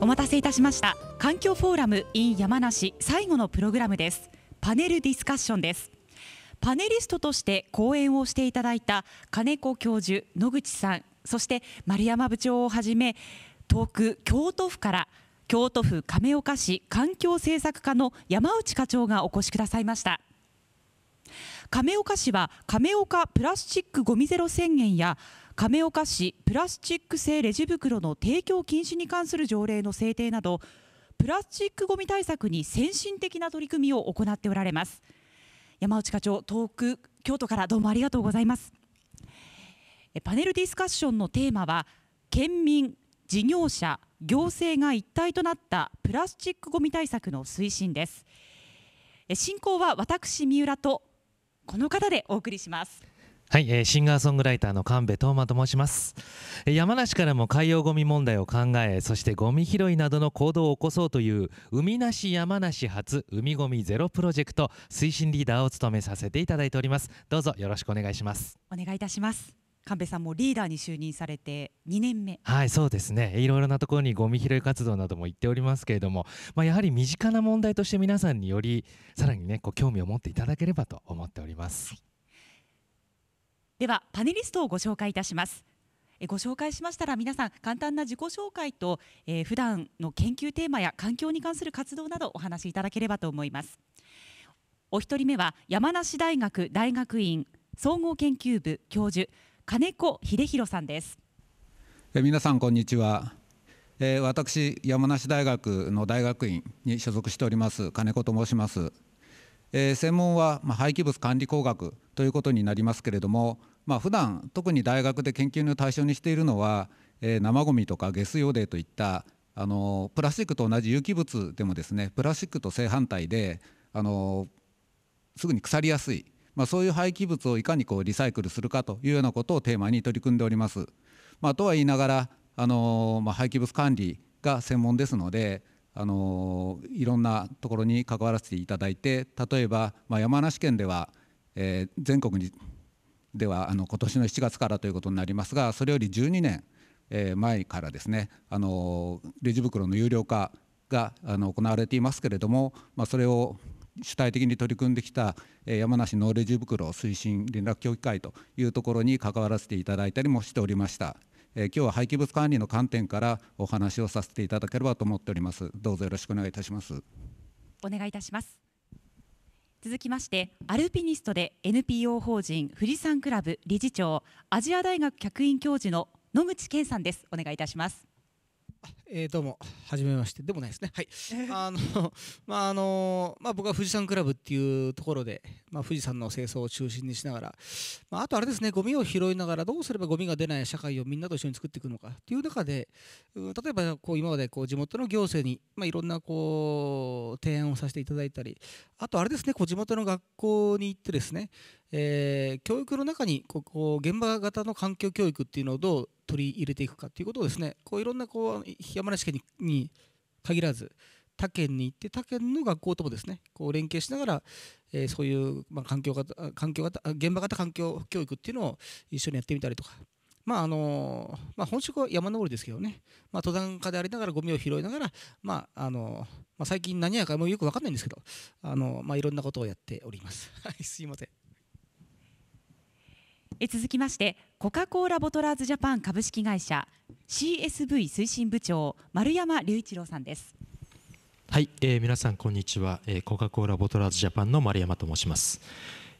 お待たせいたしました環境フォーラム in 山梨最後のプログラムですパネルディスカッションですパネリストとして講演をしていただいた金子教授野口さんそして丸山部長をはじめ遠く京都府から京都府亀岡市環境政策課の山内課長がお越しくださいました亀岡市は亀岡プラスチックごみゼロ宣言や亀岡市プラスチック製レジ袋の提供禁止に関する条例の制定などプラスチックごみ対策に先進的な取り組みを行っておられます山内課長東区京都からどうもありがとうございますパネルディスカッションのテーマは県民事業者行政が一体となったプラスチックごみ対策の推進です進行は私三浦とこの方でお送りしますはい、えー、シンガーソングライターの神戸東馬と申します、えー、山梨からも海洋ゴミ問題を考えそしてゴミ拾いなどの行動を起こそうという海なし山梨発海ゴミゼロプロジェクト推進リーダーを務めさせていただいておりますどうぞよろしくお願いしますお願いいたします神戸さんもリーダーに就任されて2年目はいそうですねいろいろなところにゴミ拾い活動なども行っておりますけれども、まあ、やはり身近な問題として皆さんによりさらにねこう興味を持っていただければと思っております、はいではパネリストをご紹介いたしますご紹介しましたら皆さん簡単な自己紹介と、えー、普段の研究テーマや環境に関する活動などお話しいただければと思いますお一人目は山梨大学大学院総合研究部教授金子秀弘さんですえ皆さんこんにちは、え私山梨大学の大学院に所属しております金子と申します、え専門は、ま廃棄物管理工学ということになりますけれどもまあ、普段特に大学で研究の対象にしているのは、えー、生ごみとか下水汚泥といったあのプラスチックと同じ有機物でもですねプラスチックと正反対であのすぐに腐りやすい、まあ、そういう廃棄物をいかにこうリサイクルするかというようなことをテーマに取り組んでおります。まあ、とは言いながらあの、まあ、廃棄物管理が専門ですのであのいろんなところに関わらせていただいて例えば、まあ、山梨県では、えー、全国にではあの今年の7月からということになりますがそれより12年前からですねあのレジ袋の有料化があの行われていますけれども、まあ、それを主体的に取り組んできた山梨のレジ袋推進連絡協議会というところに関わらせていただいたりもしておりました。今日は廃棄物管理の観点からお話をさせていただければと思っております。どうぞよろしくお願いいたします。お願いいたします。続きましてアルピニストで NPO 法人富士山クラブ理事長アジア大学客員教授の野口健さんですお願いいたしますえー、どうも、はじめまして。でもないですね。はい。あの、まあ、あの、まあ、僕は富士山クラブっていうところで、まあ、富士山の清掃を中心にしながら、まあ、あとあれですね、ゴミを拾いながら、どうすればゴミが出ない社会をみんなと一緒に作っていくのかっていう中で、う例えば、こう、今まで、こう、地元の行政に、まあ、いろんな、こう、提案をさせていただいたり、あとあれですね、こう、地元の学校に行ってですね、えー、教育の中にここ現場型の環境教育っていうのをどう取り入れていくかっていうことをですねこういろんなこう山梨県に限らず他県に行って他県の学校ともですねこう連携しながら、えー、そういう、まあ、環境型環境型現場型環境教育っていうのを一緒にやってみたりとか。まああのまあ、本職は山登りですけどね、まあ、登山家でありながらゴミを拾いながら、まああのまあ、最近何やかもよく分かんないんですけど、あのまあ、いろんなことをやっております。はい、すいませんえ続きましてコカ・コーラボトラーズジャパン株式会社 CSV 推進部長丸山隆一郎さんですはい、えー、皆さんこんにちは、えー、コカ・コーラボトラーズジャパンの丸山と申します、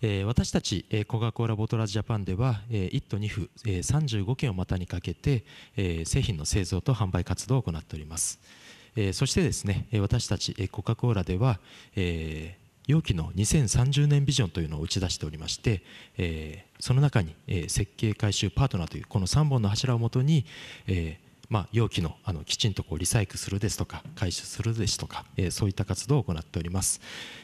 えー、私たち、えー、コカ・コーラボトラーズジャパンでは、えー、1都2府、えー、35県を股にかけて、えー、製品の製造と販売活動を行っております、えー、そしてですね私たち、えー、コカ・コーラでは、えー容器の2030年ビジョンというのを打ち出しておりまして、えー、その中に、えー、設計回収パートナーというこの3本の柱をもとに、えーまあ、容器のあのきちんとこうリサイクルするですとか回収するですとか、えー、そういった活動を行っております、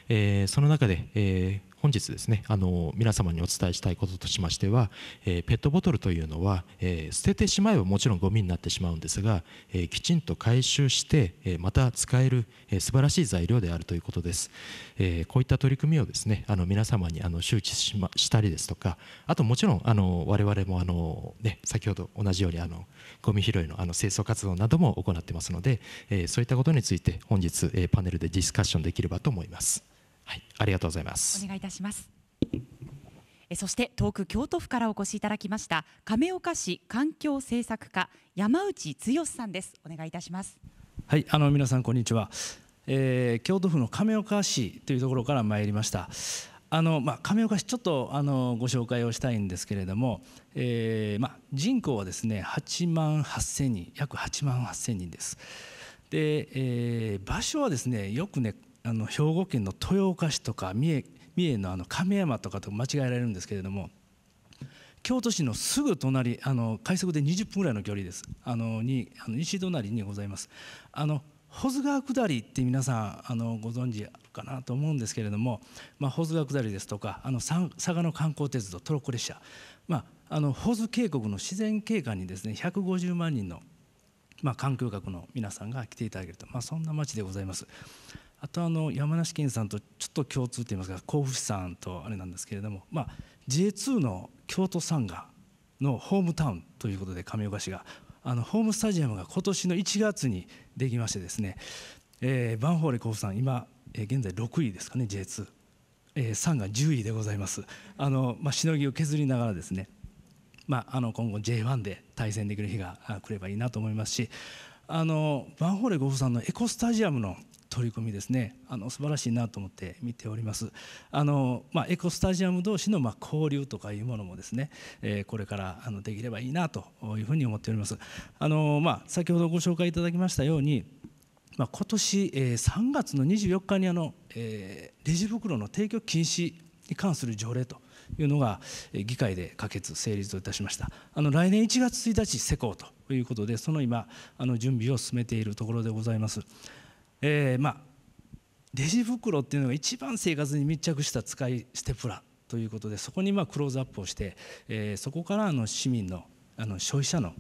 えー、その中で、えー、本日ですねあの皆様にお伝えしたいこととしましては、えー、ペットボトルというのは、えー、捨ててしまえばもちろんゴミになってしまうんですが、えー、きちんと回収して、えまた使える、え素晴らしい材料であるということです、えこういった取り組みをですねあの皆様にあの周知し,、ま、したりですとかあともちろんあの我々もあの、ね、先ほど同じようにあのゴミ拾いのあの清掃活動なども行ってますので、えそういったことについて本日、えパネルでディスカッションできればと思います。はい、ありがとうございます。お願いいたします。え、そして遠く京都府からお越しいただきました亀岡市環境政策課山内剛さんですお願いいたしますはいあの皆さんこんにちは、えー、京都府の亀岡市というところから参りましたあのまあ、亀岡市ちょっとあのご紹介をしたいんですけれども、えーまあ、人口はですね8万8千人約8万8千人ですで、えー、場所はですねよくねあの兵庫県の豊岡市とか三重三重のあの亀山とかと間違えられるんですけれども京都市のすぐ隣あの快速で20分ぐらいの距離ですあのにあの西隣にございますあの保津川下りって皆さんあのご存知かなと思うんですけれども、まあ、保津川下りですとかあの佐賀の観光鉄道トロッコ列車、まあ、あの保津渓谷の自然景観にですね150万人の、まあ、観光客の皆さんが来ていただけると、まあ、そんな町でございます。あとあの山梨県さんとちょっと共通といいますか甲府市さんとあれなんですけれども、まあ、J2 の京都サンガのホームタウンということで亀岡市があのホームスタジアムが今年の1月にできましてですね、えー、バンホーレ甲府さん今、えー、現在6位ですかね J2、えンガ10位でございますあの、まあ、しのぎを削りながらですね、まあ、あの今後 J1 で対戦できる日が来ればいいなと思いますしあのバンホーレ甲府さんのエコスタジアムの取り組みですねあの素晴らしいなと思って見ておりますあの、まあ、エコスタジアム同士のま交流とかいうものもですね、えー、これからあのできればいいなというふうに思っておりますあの、まあ、先ほどご紹介いただきましたようにまあ、今年、3月の24日にあの、えー、レジ袋の提供禁止に関する条例というのが議会で可決・成立をいたしましたあの来年1月1日施行ということでその今あの準備を進めているところでございますえー、まあ、レジ袋っていうのが一番生活に密着した使い捨てプラということでそこにまあクローズアップをして、えー、そこからあの市民のあの消費者の、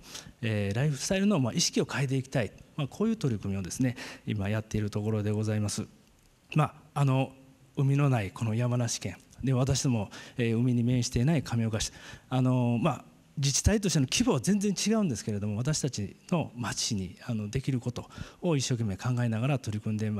えー、ライフスタイルのまあ意識を変えていきたい、まあ、こういう取り組みをですね今やっているところでございます。まあ、あの海のないこの山梨県で私ども、えー、海に面していない亀岡市あの、まあ、自治体としての規模は全然違うんですけれども私たちの町にあのできることを一生懸命考えながら取り組んで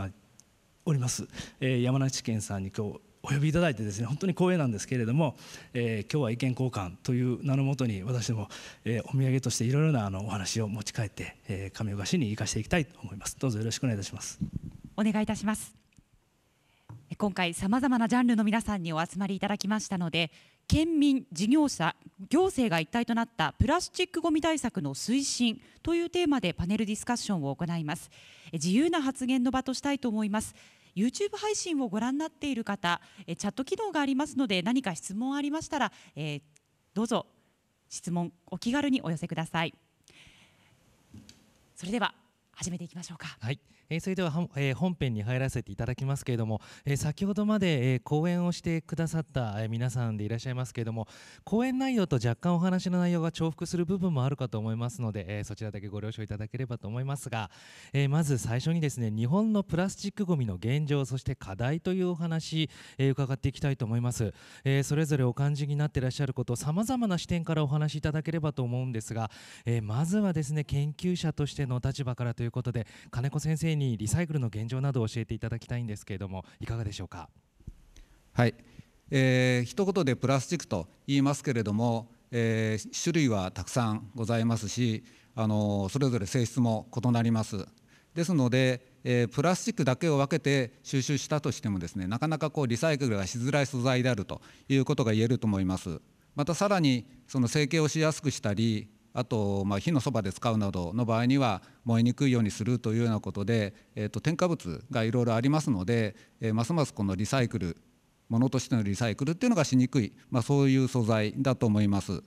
おります、えー、山梨県さんに今日お呼びいただいてですね本当に光栄なんですけれども、えー、今日は意見交換という名のもとに私も、えー、お土産としていろいろなあのお話を持ち帰って、えー、亀岡市に生かしていきたいと思いますどうぞよろしくお願いいたしますお願いいたします今回さまざまなジャンルの皆さんにお集まりいただきましたので県民事業者行政が一体となったプラスチックごみ対策の推進というテーマでパネルディスカッションを行います自由な発言の場としたいと思います YouTube 配信をご覧になっている方チャット機能がありますので何か質問ありましたら、えー、どうぞ質問お気軽にお寄せくださいそれでは始めていきましょうか、はいえそれでは、え本編に入らせていただきますけれども、え先ほどまで、え講演をしてくださった、え皆さんでいらっしゃいますけれども講演内容と若干お話の内容が重複する部分もあるかと思いますので、えそちらだけご了承いただければと思いますが、えまず最初にですね日本のプラスチックごみの現状そして課題というお話、え伺っていきたいと思います、えそれぞれお感じになっていらっしゃることさまざまな視点からお話しいただければと思うんですが、えまずはですね研究者としての立場からということで金子先生にリサイクルの現状などを教えていただきたいんですけれどもいかがでしょうか。はい、えー、一言でプラスチックと言いますけれども、えー、種類はたくさんございますし、あのそれぞれ性質も異なります。ですので、えー、プラスチックだけを分けて収集したとしてもですねなかなかこうリサイクルがしづらい素材であるということが言えると思います。またさらにその成形をしやすくしたりあと、まあ、火のそばで使うなどの場合には燃えにくいようにするというようなことで、えー、と添加物がいろいろありますので、えー、ますますこのリサイクルものとしてのリサイクルっていうのがしにくい、まあ、そういう素材だと思います。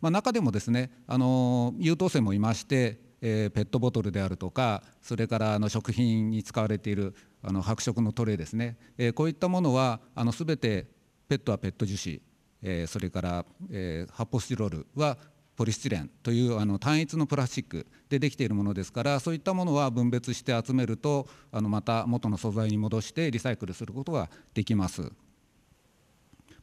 まあ、中でもですね、あの優等生もいまして、えー、ペットボトルであるとかそれからあの食品に使われているあの白色のトレイですね、えー、こういったものはあの全てペットはペット樹脂、えー、それから、えー、発泡スチロールはポリスチレンというあの単一のプラスチックでできているものですからそういったものは分別して集めるとあのまた元の素材に戻してリサイクルすることができます。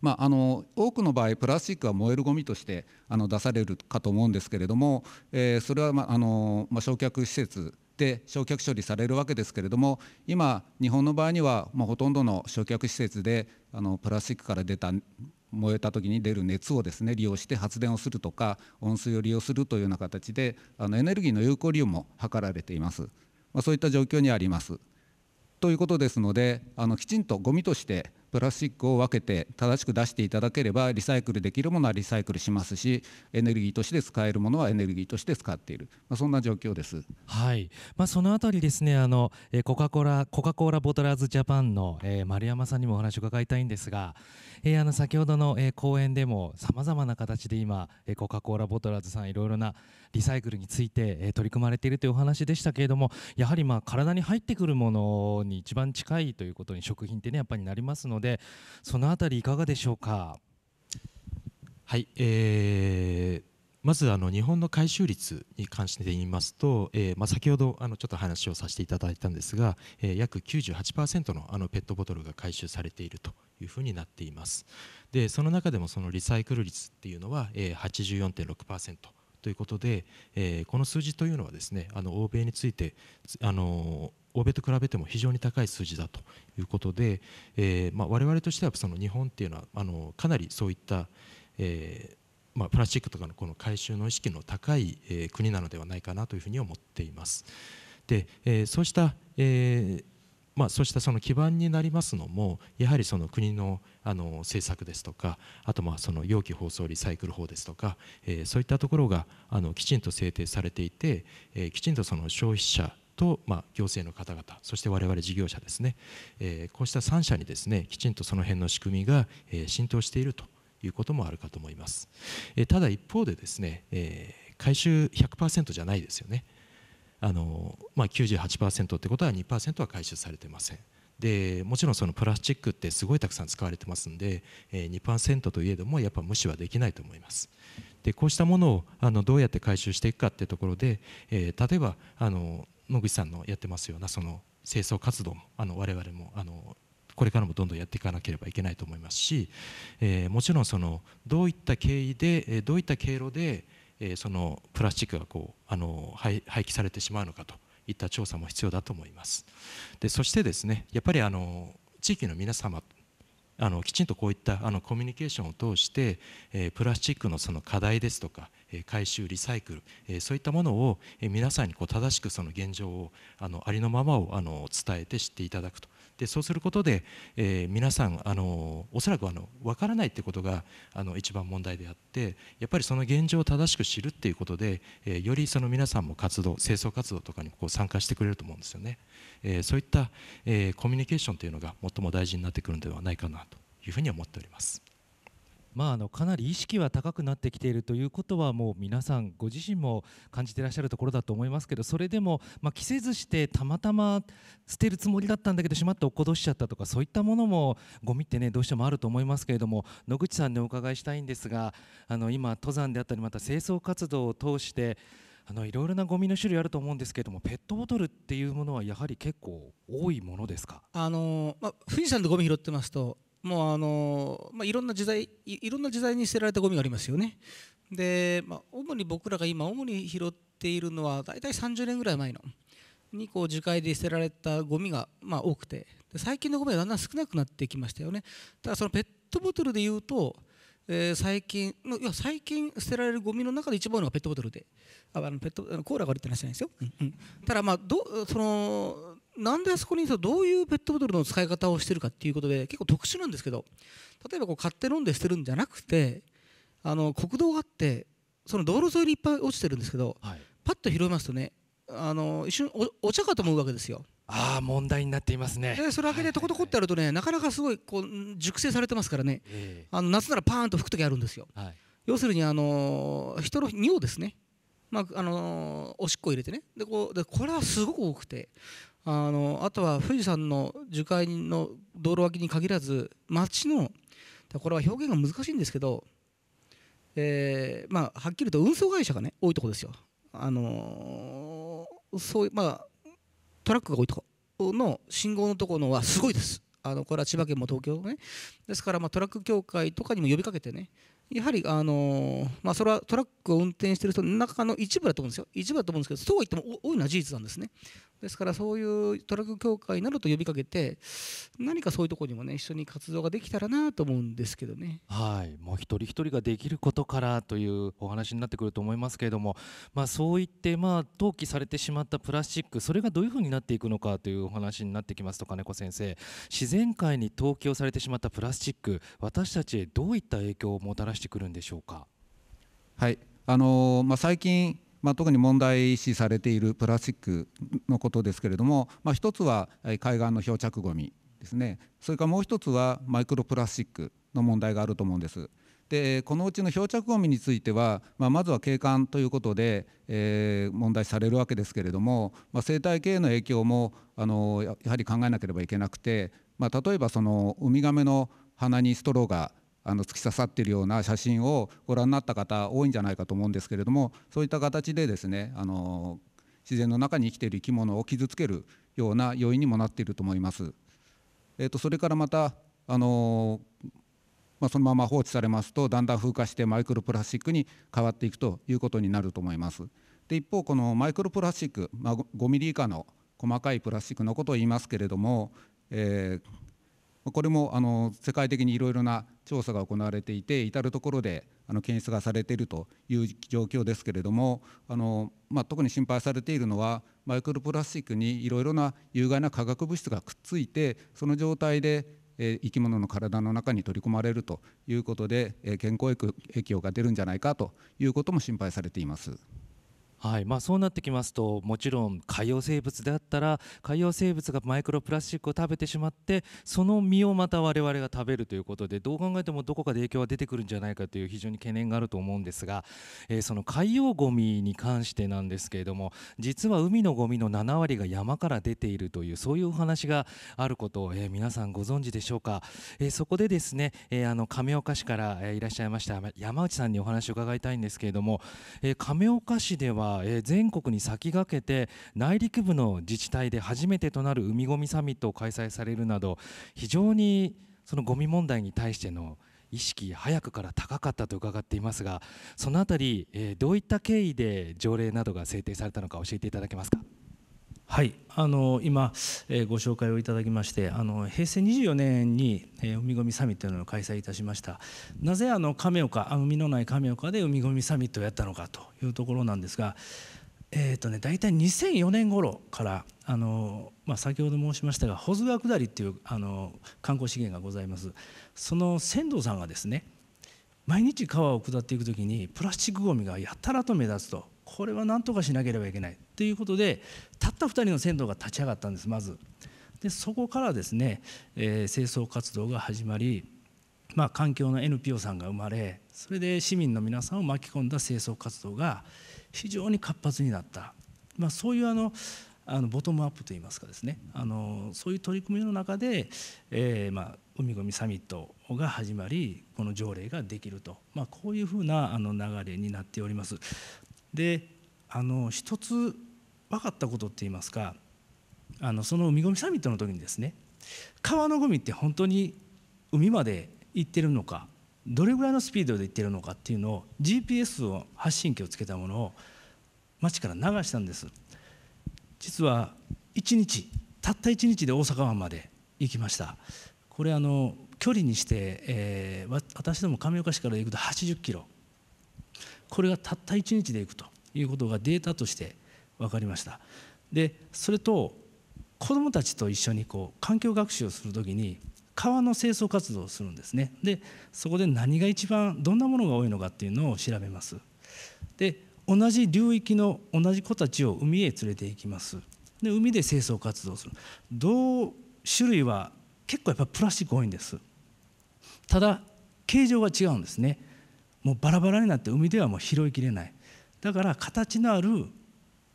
まあ、あの多くの場合プラスチックは燃えるゴミとしてあの出されるかと思うんですけれども、えー、それは、まあのまあ、焼却施設で焼却処理されるわけですけれども今日本の場合には、まあ、ほとんどの焼却施設であのプラスチックから出た燃えた時に出る熱をですね利用して発電をするとか温水を利用するというような形であのエネルギーの有効利用も図られています、まあ、そういった状況にあります。ということですのであのきちんとゴミとしてプラスチックを分けて正しく出していただければリサイクルできるものはリサイクルしますしエネルギーとして使えるものはエネルギーとして使っている、まあ、そんな状況です。はい、まあ、そのあたりですねあのコカ・コーラコカ・コーラボトラーズジャパンの、えー、丸山さんにもお話を伺いたいんですが、えー、あの先ほどの、えー、講演でもさまざまな形で今、えー、コカ・コーラボトラーズさんいろいろなリサイクルについて、えー、取り組まれているというお話でしたけれどもやはりまあ体に入ってくるものに一番近いということに食品ってねやっぱりなりますのでそのあたりいかがでしょうか。はい、えーまずあの日本の回収率に関して言いますと、えー、まあ、先ほどあのちょっと話をさせていただいたんですが、えー、約98%のあのペットボトルが回収されているというふうになっていますでその中でもそのリサイクル率っていうのは、えー、84.6%ということで、えー、この数字というのはですねあの欧米についてあの欧米と比べても非常に高い数字だということで、えーまあ、我々としてはその日本っていうのはあのかなりそういった、えー、まあ、プラスチックとかのこの回収の意識の高い、えー、国なのではないかなというふうに思っています。で、えー、そうした、えーまあ、そうしたその基盤になりますのもやはりその国のあの政策ですとかあとまあその容器包装リサイクル法ですとか、えそういったところがあのきちんと制定されていて、えきちんとその消費者と、まあ、行政の方々そして我々事業者ですね、えこうした3社にですねきちんとその辺の仕組みが、え浸透しているということもあるかと思います、えただ一方でですね、え回収100%じゃないですよねあの、まあ、98%ってことは2%は回収されてませんでもちろんそのプラスチックってすごいたくさん使われてますんで、えー、2%といえどもやっぱ無視はできないと思いますでこうしたものをあのどうやって回収していくかってところで、え例えばあの野口さんのやってますようなその清掃活動もあの我々もあのこれからもどんどんやっていかなければいけないと思いますし、えー、もちろんそのどういった経緯で、えどういった経路で、えそのプラスチックがこうあの廃棄されてしまうのかといった調査も必要だと思います。でそしてですねやっぱりあの地域の皆様あのきちんとこういったあのコミュニケーションを通して、えー、プラスチックのその課題ですとか、えー、回収リサイクル、えー、そういったものを、え皆さんにこう正しくその現状をあのありのままをあの伝えて知っていただくとでそうすることで、えー、皆さんあのおそらくあの分からないってことがあの一番問題であってやっぱりその現状を正しく知るっていうことで、えー、よりその皆さんも活動清掃活動とかにこう参加してくれると思うんですよね、えー、そういった、えコミュニケーションというのが最も大事になってくるのではないかなというふうに思っております。まあ、あのかなり意識は高くなってきているということはもう皆さんご自身も感じてらっしゃるところだと思いますけどそれでも、まあ、着せずしてたまたま捨てるつもりだったんだけどしまって落っことしちゃったとかそういったものもゴミってねどうしてもあると思いますけれども野口さんにお伺いしたいんですがあの今登山であったりまた清掃活動を通してあのいろいろなゴミの種類あると思うんですけれどもペットボトルっていうものはやはり結構多いものですかあの、まあ、富士山でゴミ拾ってますともうあの、まあ、いろんな時代いろんな時代に捨てられたゴミがありますよねで、まあ、主に僕らが今主に拾っているのは大体30年ぐらい前のにこう樹海で捨てられたゴミがまあ多くて最近のゴミはだんだん少なくなってきましたよねただそのペットボトルでいうと、えー、最近いや最近捨てられるゴミの中で一番多いのがペットボトルであのペットコーラが悪いって話じゃないですよ、うんただまあどそのなんであそこにどういうペットボトルの使い方をしてるかっていうことで結構特殊なんですけど例えばこう買って飲んで捨てるんじゃなくてあの国道があってその道路沿いにいっぱい落ちてるんですけど、はい、パッと拾いますとねあの一瞬お茶かと思うわけですよ。ああ問題になっていますねでそれ開けてとことこってやるとね、なかなかすごいこう熟成されてますからね、えー、あの夏ならパーンと吹く時あるんですよ、はい、要するにあの人の尿ですねまああのおしっこ入れてねでこうでこれはすごく多くてあのあとは富士山の樹海の道路脇に限らず町のこれは表現が難しいんですけど、えーまあ、はっきりと運送会社が、ね、多いとこですよ。あのー、そうまあ、トラックが多いとこの信号のところはすごいです。あのこれは千葉県も東京もねですからまトラック協会とかにも呼びかけてねやはり、あのまあ、それはトラックを運転している人の中の一部だと思うんですよ、一部だと思うんですけど、そうは言っても多いのは事実なんですね。ですから、そういうトラック協会などと呼びかけて、何かそういうところにもね、一緒に活動ができたらなと思うんですけどね。はい、もう一人一人ができることからというお話になってくると思いますけれども、まあ、そういって、まあ、投棄されてしまったプラスチック、それがどういうふうになっていくのかというお話になってきますと、金子先生、自然界に投棄をされてしまったプラスチック、私たちへどういった影響をもたらしてくるんでしょうか。はいあのまあ、最近まあ、特に問題視されているプラスチックのことですけれども、まあ、一つは海岸の漂着ごみですねそれからもう一つはマイクロプラスチックの問題があると思うんです。でこのうちの漂着ごみについては、まあ、まずは景観ということで、えー、問題視されるわけですけれども、まあ、生態系への影響もあのやはり考えなければいけなくて、まあ、例えばそのウミガメの鼻にストローがあの突き刺さっているような写真をご覧になった方多いんじゃないかと思うんですけれどもそういった形でですねあの自然の中に生きている生き物を傷つけるような要因にもなっていると思います。えーと、それからまたあのまあ、そのまま放置されますとだんだん風化してマイクロプラスチックに変わっていくということになると思います。で一方このマイクロプラスチック、まあ、5ミリ以下の細かいプラスチックのことを言いますけれども、えー、これもあの世界的にいろいろな調査が行われていて、至る所であの検出がされているという状況ですけれども、あのまあ、特に心配されているのは、マイクロプラスチックにいろいろな有害な化学物質がくっついて、その状態でえ生き物の体の中に取り込まれるということで、え健康影響が出るんじゃないかということも心配されています。はいまあ、そうなってきますともちろん海洋生物であったら海洋生物がマイクロプラスチックを食べてしまってその身をまた我々が食べるということでどう考えてもどこかで影響は出てくるんじゃないかという非常に懸念があると思うんですが、えー、その海洋ごみに関してなんですけれども実は海のごみの7割が山から出ているというそういうお話があることを、えー、皆さんご存知でしょうか、えー、そこでですね、えあの亀岡市から、えいらっしゃいました山内さんにお話を伺いたいんですけれども、え亀岡市ではえー、全国に先駆けて内陸部の自治体で初めてとなる海ごみサミットを開催されるなど非常にそのゴミ問題に対しての意識早くから高かったと伺っていますがそのあたり、えー、どういった経緯で条例などが制定されたのか教えていただけますか。はいあの今、えー、ご紹介をいただきましてあの平成24年に、えー、海みサミットのを開催いたしましたなぜあの亀岡海のない亀岡で海ごみサミットをやったのかというところなんですが、えーとね、大体2004年頃からあの、まあ、先ほど申しましたが保津川下りっていうあの観光資源がございますその船頭さんがですね毎日川を下っていく時にプラスチックごみがやたらと目立つとこれは何とかしなければいけないということでたった2人の船頭が立ち上がったんですまず。でそこからですね、えー、清掃活動が始まり、まあ、環境の NPO さんが生まれそれで市民の皆さんを巻き込んだ清掃活動が非常に活発になった、まあ、そういうあのあのボトムアップといいますかですねあのそういう取り組みの中で、えー、まあ、海ごみサミットが始まりこの条例ができると、まあ、こういうふうなあの流れになっております。であの一つ分かったことって言いますかあのその海ごみサミットの時にですね川のゴミって本当に海まで行ってるのかどれぐらいのスピードで行ってるのかっていうのを GPS を発信機をつけたものを町から流したんです実は1日たった1日で大阪湾まで行きましたこれあの距離にして、えー、私ども亀岡市から行くと80キロこれがたった1日で行くということがデータとして分かりましたでそれと子どもたちと一緒にこう環境学習をする時に川の清掃活動をするんですねでそこで何が一番どんなものが多いのかっていうのを調べますで同じ流域の同じ子たちを海へ連れて行きますで海で清掃活動する同種類は結構やっぱプラスチック多いんですただ形状が違うんですねもうバラバラになって海ではもう拾いきれないだから形のある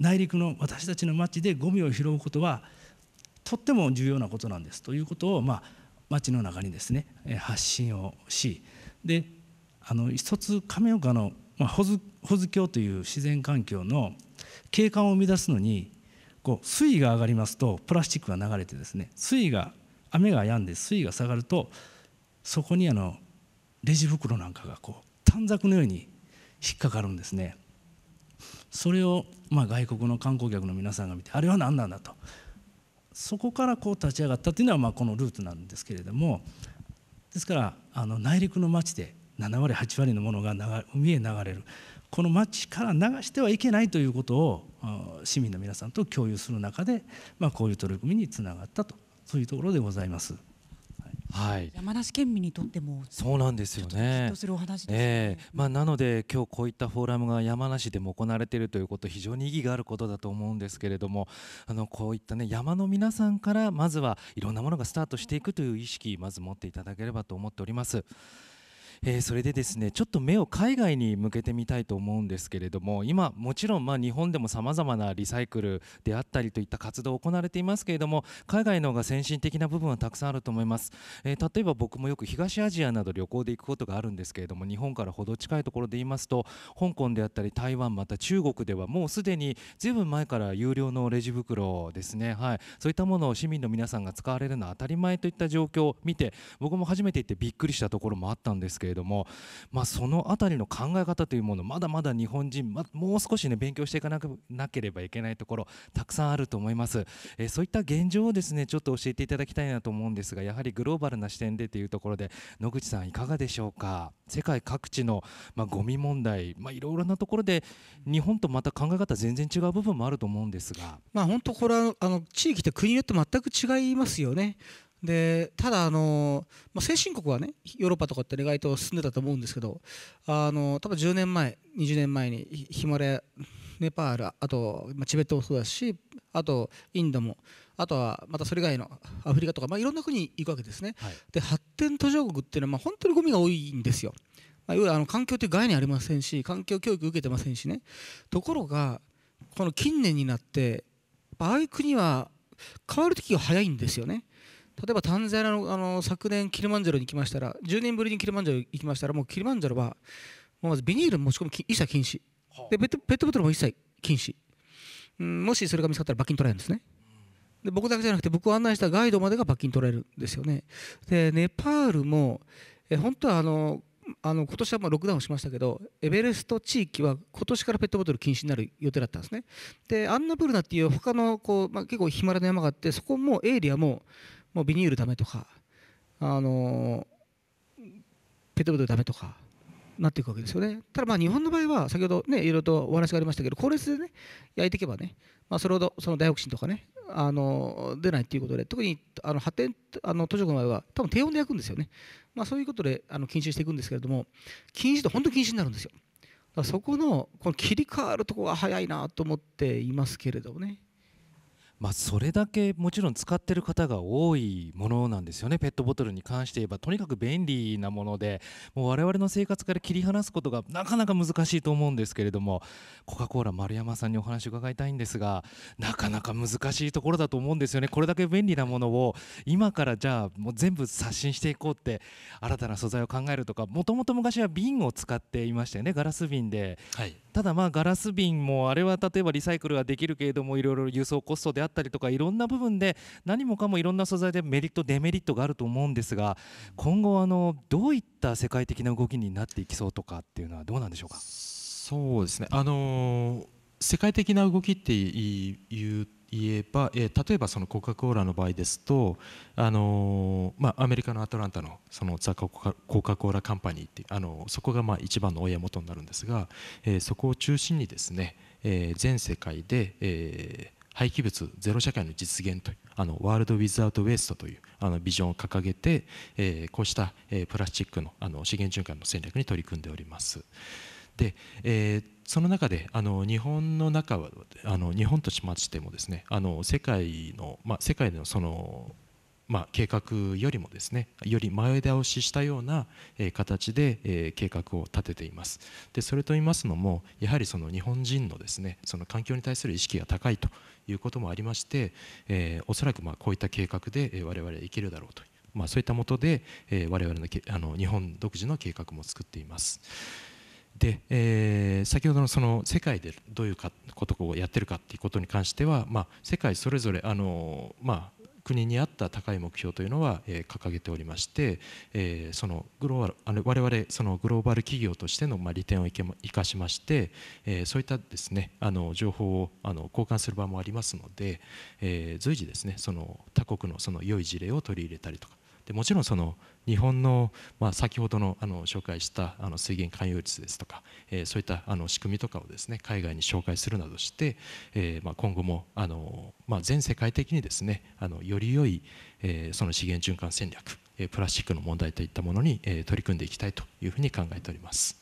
内陸の私たちの町でゴミを拾うことはとっても重要なことなんですということを、まあ、町の中にですね発信をしであの一つ亀岡の、まあ、保津保津峡という自然環境の景観を生み出すのにこう水位が上がりますとプラスチックが流れてですね水位が雨が止んで水位が下がるとそこにあのレジ袋なんかがこう短冊のように引っかかるんですね。それをま外国の観光客の皆さんが見てあれは何なんだとそこからこう立ち上がったというのはまあこのルートなんですけれどもですからあの内陸の町で7割8割のものが海へ流れるこの町から流してはいけないということを市民の皆さんと共有する中で、まあ、こういう取り組みにつながったとそういうところでございます。はい、山梨県民にとってもそうなんですよね。するお話ですね、えー、まあ、なので今日こういったフォーラムが山梨でも行われているということ非常に意義があることだと思うんですけれどもあのこういった、ね、山の皆さんからまずはいろんなものがスタートしていくという意識まず持っていただければと思っております。えー、それでですねちょっと目を海外に向けてみたいと思うんですけれども今もちろんま日本でもさまざまなリサイクルであったりといった活動行われていますけれども海外の方が先進的な部分はたくさんあると思います、えー、例えば僕もよく東アジアなど旅行で行くことがあるんですけれども日本からほど近いところで言いますと香港であったり台湾また中国ではもうすでにずいぶん前から有料のレジ袋ですねはいそういったものを市民の皆さんが使われるのは当たり前といった状況を見て僕も初めて行ってびっくりしたところもあったんですけれどもれども、まあ、その辺りの考え方というものまだまだ日本人、ま、もう少し、ね、勉強していかなくなければいけないところたくさんあると思います、えー、そういった現状をですねちょっと教えていただきたいなと思うんですがやはりグローバルな視点でというところで野口さんいかがでしょうか世界各地の、まあ、ゴミ問題、まいろいろなところで日本とまた考え方全然違う部分もあると思うんですが、まあ、本当これはあの地域と国によって全く違いますよね。でただあの、まあ、先進国はねヨーロッパとかって意外と進んでたと思うんですけどあの多分10年前20年前にヒマレネパールあと、まあ、チベットもそうだしあとインドもあとはまたそれ以外のアフリカとか、まあ、いろんな国に行くわけですね、はい、で発展途上国っていうのは、まあ、本当にゴミが多いんですよ、まあ、いわゆるあの環境という概念ありませんし環境教育受けてませんしねところがこの近年になってああいう国は変わる時が早いんですよね例えばタンザニアのあの昨年キリマンジャロに来ましたら10年ぶりにキリマンジャロ行きましたらもうキリマンジャロはもうまずビニール持ち込み一切禁止でペットペットボトルも一切禁止、うん、もしそれが見つかったら罰金取られるんですねで僕だけじゃなくて僕を案内したガイドまでが罰金取られるんですよねでネパールもえ本当はあのあの今年はまあロックダウンしましたけどエベレスト地域は今年からペットボトル禁止になる予定だったんですねでアンナプルナっていう他のこう、まあ、結構ヒマラの山があってそこもエリアももうビニールダメとか、あのペットボトルダメとかなっていくわけですよね。ただまあ日本の場合は先ほどねいろいろとお話がありましたけど高熱でね焼いていけばね、まあ、それほどそのダイオキシンとかねあの出ないということで特にあの発展あの途上の場合は多分低温で焼くんですよね。まあ、そういうことであの禁止していくんですけれども禁止と本当禁止になるんですよ。そこのこの切り替わるとこが早いなと思っていますけれどもね。まあ、それだけもちろん使ってる方が多いものなんですよねペットボトルに関して言えばとにかく便利なものでもう我々の生活から切り離すことがなかなか難しいと思うんですけれどもコカ・コーラ丸山さんにお話を伺いたいんですがなかなか難しいところだと思うんですよねこれだけ便利なものを今からじゃあもう全部刷新していこうって新たな素材を考えるとかもともと昔は瓶を使っていましたよねガラス瓶で、はい、ただまあガラス瓶もあれは例えばリサイクルはできるけれどもいろいろ輸送コストであっったりとかいろんな部分で何もかもいろんな素材でメリットデメリットがあると思うんですが今後あのどういった世界的な動きになっていきそうとかっていうのはどうなんでしょうかそうですねあの世界的な動きっていう言えば、えー、例えばそのコカ・コーラの場合ですと、あのー、まあ、アメリカのアトランタのそのザコカ・コカ・コーラカンパニーっていう、あのー、そこがまあ一番の親元になるんですが、えー、そこを中心にですね、えー、全世界で、えー廃棄物ゼロ社会の実現というあのワールド・ウィズ・アウト・ウェストというあのビジョンを掲げて、えー、こうした、えー、プラスチックのあの資源循環の戦略に取り組んでおります。で、えー、その中であの日本の中はあの日本としましてもですねあの世界の、まあ、世界のそのまあ、計画よりもですねより前倒ししたような形で計画を立てていますでそれと言いますのもやはりその日本人のですねその環境に対する意識が高いということもありまして、えー、おそらくまあこういった計画で我々は生けるだろうという、まあ、そういったもとで、えー、我々のけあの日本独自の計画も作っています。で、えー、先ほどのその世界でどういうことをやってるかっていうことに関しては、まあ、世界それぞれあの、まあ、国に合った高い目標というのは、え掲げておりまして、えそのグローバルあの我々そのグローバル企業としての、まあ、利点を生かしまして、えそういったですねあの情報をあの交換する場もありますので、え随時ですねその他国のその良い事例を取り入れたりとかでもちろんその日本の、まあ、先ほどのあの紹介したあの水源関与率ですとか、えー、そういったあの仕組みとかをですね海外に紹介するなどして、えーまあ、今後もあの、まあ、全世界的にですねあのより良い、えー、その資源循環戦略、えー、プラスチックの問題といったものに、えー、取り組んでいきたいというふうに考えております。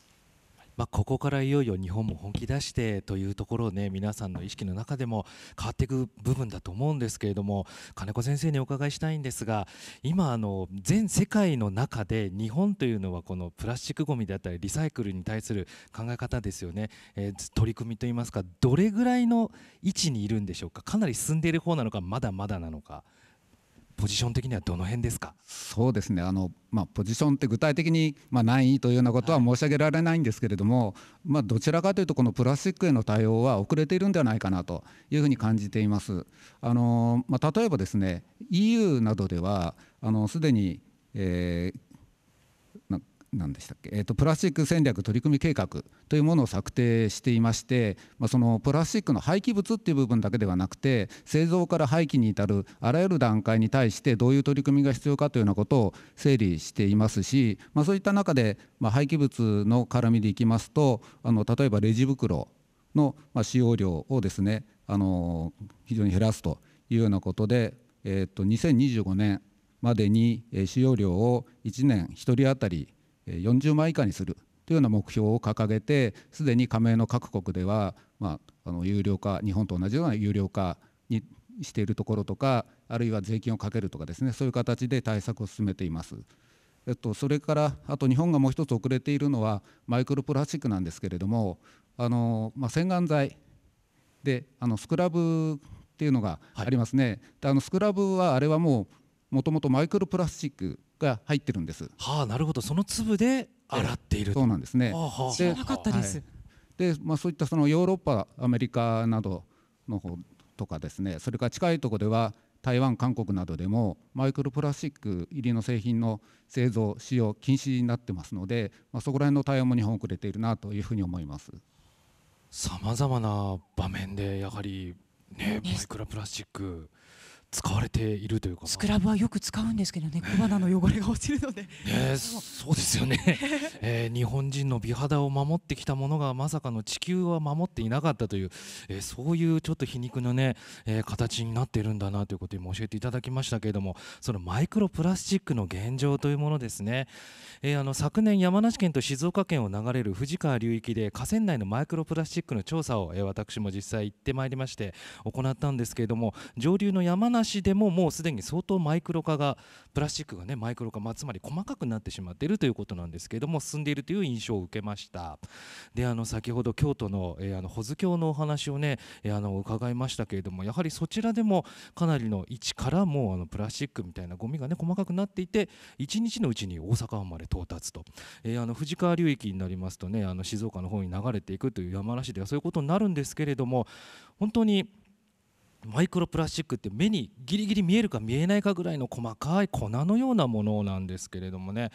まあ、ここからいよいよ日本も本気出してというところを、ね、皆さんの意識の中でも変わっていく部分だと思うんですけれども金子先生にお伺いしたいんですが今あの全世界の中で日本というのはこのプラスチックごみであったりリサイクルに対する考え方ですよね、え取り組みといいますかどれぐらいの位置にいるんでしょうかかなり進んでいる方なのかまだまだなのか。ポジション的にはどの辺ですかそうですねあの、まあ、ポジションって具体的に、まあ、ないというようなことは申し上げられないんですけれども、はい、まあ、どちらかというとこのプラスチックへの対応は遅れているんではないかなというふうに感じています。あのまあ、例えばですね EU などではあのすでに、えー何でしたっけ、えーと、プラスチック戦略取り組み計画というものを策定していまして、まあ、そのプラスチックの廃棄物っていう部分だけではなくて製造から廃棄に至るあらゆる段階に対してどういう取り組みが必要かというようなことを整理していますし、まあ、そういった中で、まあ、廃棄物の絡みでいきますとあの例えばレジ袋の使用量をですねあの非常に減らすというようなことで、えーと、と2025年までに使用量を1年1人当たり40万以下にするというような目標を掲げてすでに加盟の各国では、まあ、あの有料化日本と同じような有料化にしているところとかあるいは税金をかけるとかですねそういう形で対策を進めています。えっと、それからあと日本がもう一つ遅れているのはマイクロプラスチックなんですけれどもあの、まあ、洗顔剤であのスクラブっていうのがありますね、はい、であのスクラブはあれはもうもともとマイクロプラスチックが入ってるんです。はあ、なるほど。その粒で洗っている。そうなんですね。知らなかったです。で、はい、まあそういったそのヨーロッパ、アメリカなどの方とかですね。それから近いところでは台湾、韓国などでもマイクロプラスチック入りの製品の製造使用禁止になってますので、まあそこら辺の対応も日本遅れているなというふうに思います。さまざまな場面でやはりね、マイクロプラスチック。使われているというかスクラブはよく使うんですけどね小鼻の汚れが落ちるので、そうですよね、えー、日本人の美肌を守ってきたものがまさかの地球は守っていなかったという、えー、そういうちょっと皮肉のね、えー、形になっているんだなということをも教えていただきましたけれどもそのマイクロプラスチックの現状というものですね、えー、あの昨年山梨県と静岡県を流れる富士川流域で河川内のマイクロプラスチックの調査を、えー、私も実際行ってまいりまして行ったんですけれども上流の山梨話でももうすでに相当マイクロ化がプラスチックがねマイクロ化、まあ、つまり細かくなってしまっているということなんですけれども進んでいるという印象を受けましたであの先ほど京都の,、えあの保津峡のお話をね、えあの伺いましたけれどもやはりそちらでもかなりの位置からもうあのプラスチックみたいなゴミがね細かくなっていて1日のうちに大阪湾まで到達と、えー、あの藤川流域になりますとねあの静岡の方に流れていくという山梨ではそういうことになるんですけれども本当にマイクロプラスチックって目にギリギリ見えるか見えないかぐらいの細かい粉のようなものなんですけれどもね、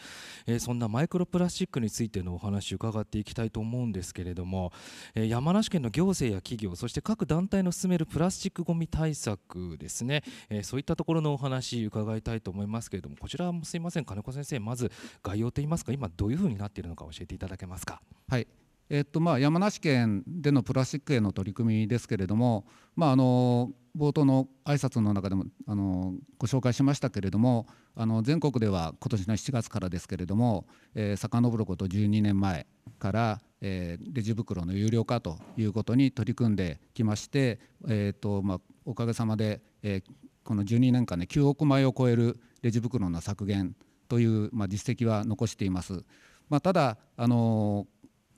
えー、そんなマイクロプラスチックについてのお話伺っていきたいと思うんですけれども、えー、山梨県の行政や企業そして各団体の進めるプラスチックごみ対策ですね、えー、そういったところのお話伺いたいと思いますけれどもこちらもすいません金子先生まず概要といいますか今どういうふうになっているのか教えていただけますか。はいえっとまあ、山梨県でのプラスチックへの取り組みですけれども、まあ、あの冒頭の挨拶の中でもあのご紹介しましたけれどもあの全国では今年の7月からですけれども、えー、遡ること12年前から、えー、レジ袋の有料化ということに取り組んできまして、えーとまあ、おかげさまで、えー、この12年間で、9億枚を超えるレジ袋の削減という、まあ、実績は残しています。まあ、ただあのー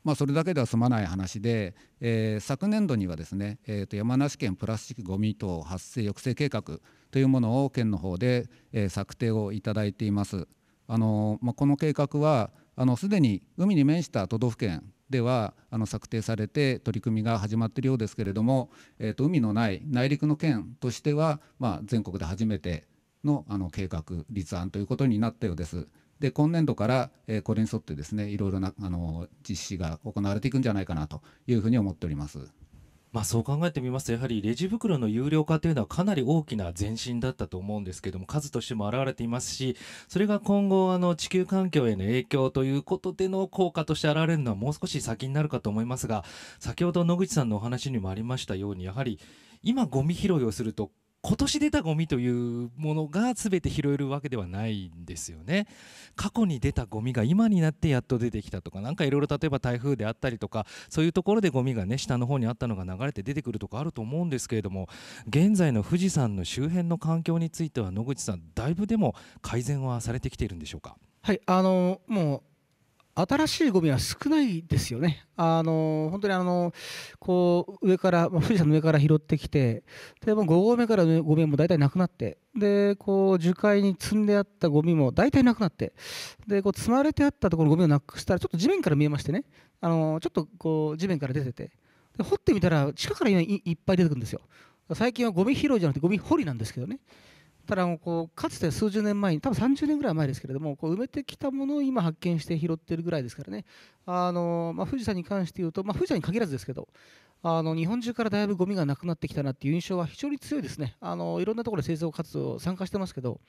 まあ、それだけでは済まない話で、えー、昨年度にはですね、えー、と山梨県プラスチックごみ等発生抑制計画というものを県の方で、えー、策定をいただいています。あのまあ、この計画はあのすでに海に面した都道府県ではあの策定されて取り組みが始まっているようですけれども、えー、と海のない内陸の県としては、まあ、全国で初めてのあの計画立案ということになったようです。で今年度からこれに沿ってですねいろいろなあの実施が行われていくんじゃないかなというふうに思っております。まあ、そう考えてみますとやはりレジ袋の有料化というのはかなり大きな前進だったと思うんですけども数としても表れていますしそれが今後あの地球環境への影響ということでの効果として現れるのはもう少し先になるかと思いますが先ほど野口さんのお話にもありましたようにやはり今ゴミ拾いをすると今年出たゴミというものが全て拾えるわけではないんですよね過去に出たゴミが今になってやっと出てきたとか何かいろいろ例えば台風であったりとかそういうところでゴミがね下の方にあったのが流れて出てくるとかあると思うんですけれども現在の富士山の周辺の環境については野口さんだいぶでも改善はされてきているんでしょうかはいあのも新しいゴミは少ないですよね。あの本当にあのこう上から、まあ、富士山の上から拾ってきてでも5合目からのゴミも大体なくなってでこう樹海に積んであったゴミも大体なくなってでこう積まれてあったところゴミをなくしたらちょっと地面から見えましてねあのちょっとこう地面から出ててで掘ってみたら地下からいいっぱい出てくるんですよ。最近はゴミ拾いじゃなくてゴミ掘りなんですけどねただこうかつて数十年前に多分30年ぐらい前ですけれどもこう埋めてきたものを今発見して拾ってるぐらいですからねあの、まあ、富士山に関して言うと、まあ、富士山に限らずですけどあの日本中からだいぶゴミがなくなってきたなっていう印象は非常に強いですねあのいろんなところで製造活動参加してますけど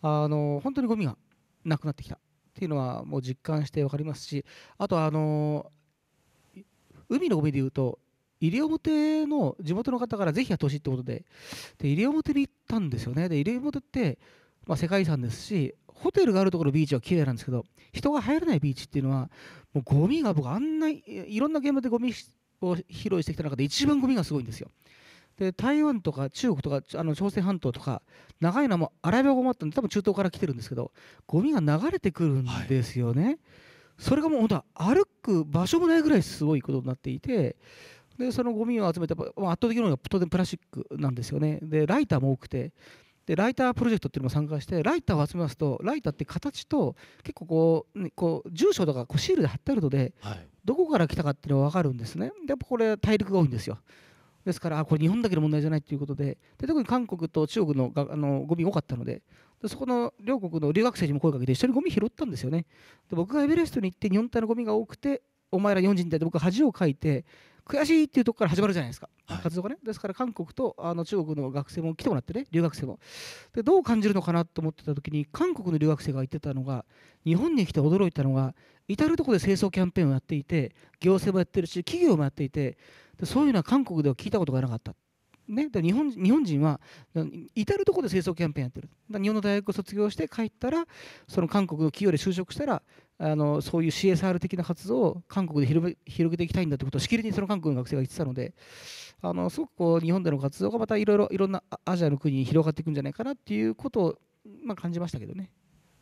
あの本当にゴミがなくなってきたっていうのはもう実感して分かりますしあとあの海のゴミでいうと西表の地元の方からぜひやってほしいってことでで西表に行ったんですよねで西表って、まあ、世界遺産ですしホテルがあるところのビーチは綺麗なんですけど人が入らないビーチっていうのはもうゴミが僕あんないろんな現場でゴミを披露してきた中で一番ゴミがすごいんですよで台湾とか中国とかあの朝鮮半島とか長いのはもうアラビア語もあったんで多分中東から来てるんですけどゴミが流れてくるんですよね、はい、それがもう本当は歩く場所もないぐらいすごいことになっていてでそのゴミを集めて、まあ、圧倒的なのが当然プラスチックなんですよねでライターも多くてでライタープロジェクトっていうのも参加してライターを集めますとライターって形と結構こう,、ね、こう住所とかこうシールで貼ってあるので、はい、どこから来たかっていうのが分かるんですねでやっぱこれ大陸が多いんですよですからこれ日本だけの問題じゃないということでで特に韓国と中国のがあのゴミ多かったのででそこの両国の留学生にも声かけて一緒にゴミ拾ったんですよねで僕がエベレストに行って日本体のゴミが多くてお前ら日本人で僕は恥をかいて悔しいっていうとこから始まるじゃないですか、はい、活動がねですから韓国とあの中国の学生も来てもらってね留学生もでどう感じるのかなと思ってた時に韓国の留学生が言ってたのが日本に来て驚いたのが至る所で清掃キャンペーンをやっていて行政もやってるし企業もやっていてでそういうのは韓国では聞いたことがなかった。ね、で日本日本人は至る所で清掃キャンペーンやってる日本の大学を卒業して帰ったらその韓国の企業で就職したらあのそういう CSR 的な活動を韓国で広げていきたいんだということをしきりにその韓国の学生が言ってたのであのすごくこう日本での活動がまたいろいろいろんなアジアの国に広がっていくんじゃないかなっていうことを、まあ、感じましたけどね。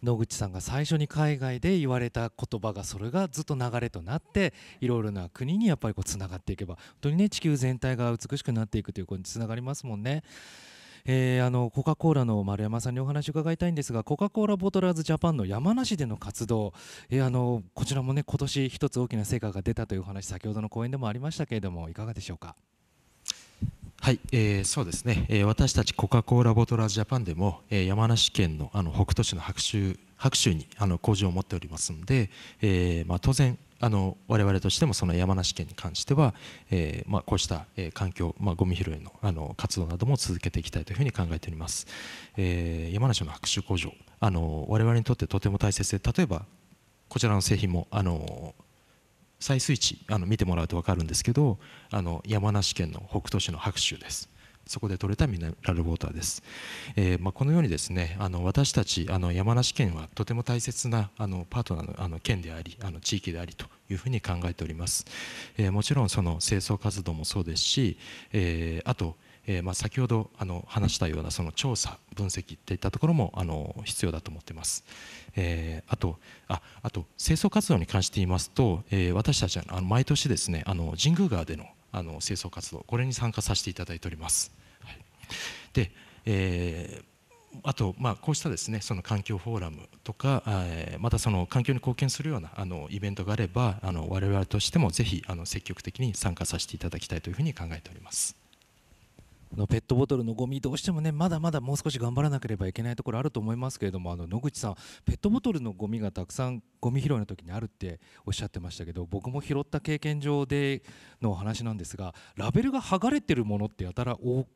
野口さんが最初に海外で言われた言葉がそれがずっと流れとなっていろいろな国にやっぱりこうつながっていけば本当にね地球全体が美しくなっていくということにつながりますもんね。えー、あのコカ・コーラの丸山さんにお話を伺いたいんですがコカ・コーラボトラーズジャパンの山梨での活動、えー、あのこちらもね今年一つ大きな成果が出たというお話先ほどの講演でもありましたけれどもいかがでしょうか。はい、えー、そうですね、えー、私たちコカ・コーラボトラーズジャパンでも、えー、山梨県のあの北杜市の白州白州にあの工場を持っておりますので、えーまあ、当然あの我々としてもその山梨県に関しては、えー、まあ、こうした、えー、環境、まあ、ゴミ拾いのあの活動なども続けていきたいというふうに考えております、えー、山梨の白州工場あの我々にとってとても大切で例えばこちらの製品もあの採水池あの見てもらうと分かるんですけどあの山梨県の北杜市の白州ですそこで取れたミネラルウォーターです。えー、まあ、このようにですねあの私たちあの山梨県はとても大切なあのパートナーのあの県でありあの地域でありというふうに考えております。えー、もちろんその清掃活動もそうですし、えー、あとえー、まあ、先ほどあの話したようなその調査分析っていったところもあの必要だと思ってます、えー、あとああと清掃活動に関して言いますと、えー、私たちはあの毎年ですねあの神宮川でのあの清掃活動これに参加させていただいております。はい、で、えーあと、まあ、こうしたですねその環境フォーラムとか、えー、またその環境に貢献するようなあのイベントがあればあの我々としてもぜひあの積極的に参加させていただきたいというふうに考えております。のペットボトルのゴミどうしてもねまだまだもう少し頑張らなければいけないところあると思いますけれどもあの野口さんペットボトルのゴミがたくさんゴミ拾いの時にあるっておっしゃってましたけど僕も拾った経験上での話なんですがラベルが剥がれてるものってやたら多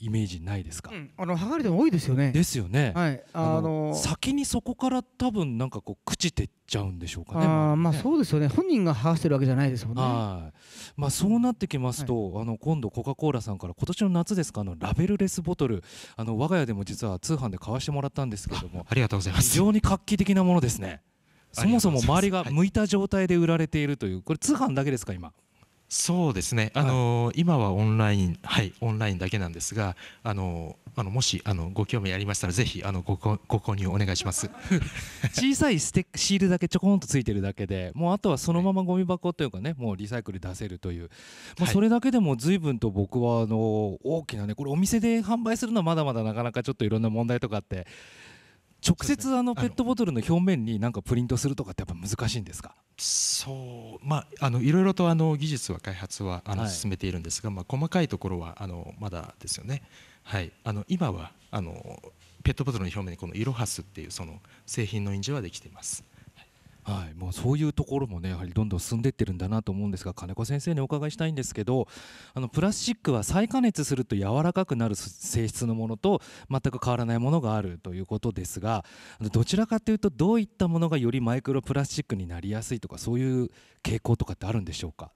イメージないですか、うん、あの剥がれても多いですよねですよね、はい、あの先にそこから多分なんかこう朽ちてっちゃうんでしょうかねあまあそうですよね本人が剥がしてるわけじゃないですもんねまあそうなってきますと、はい、あの今度コカ・コーラさんから今年の夏ですかあのラベルレスボトルあの我が家でも実は通販で買わしてもらったんですけれどもありがとうございます非常に画期的なものですねそもそも周りが向いた状態で売られているというこれ通販だけですか今そうですね、あの、はい、今はオンライン、はい、オンラインだけなんですが、あのあのもしあのご興味ありましたら、ぜひあのごご購入お願いします 小さいステックシールだけちょこんとついてるだけで、もうあとはそのままゴミ箱というかね、もうリサイクル出せるという、まあ、それだけでも随分と僕はあの大きなね、これ、お店で販売するのはまだまだなかなかちょっといろんな問題とかあって、直接あのペットボトルの表面になんかプリントするとかって、やっぱ難しいんですか。そうまあ、のいろいろとあの技術は開発はあの進めているんですが、はい、まあ、細かいところはあのまだですよね、はい、あの今はあのペットボトルの表面にこのイロハスっていうその製品の印字はできています。はい、もうそういうところもねやはりどんどん進んでいってるんだなと思うんですが金子先生にお伺いしたいんですけどあのプラスチックは再加熱すると柔らかくなる性質のものと全く変わらないものがあるということですがどちらかというとどういったものがよりマイクロプラスチックになりやすいとかそういう傾向とかってあるんでしょうか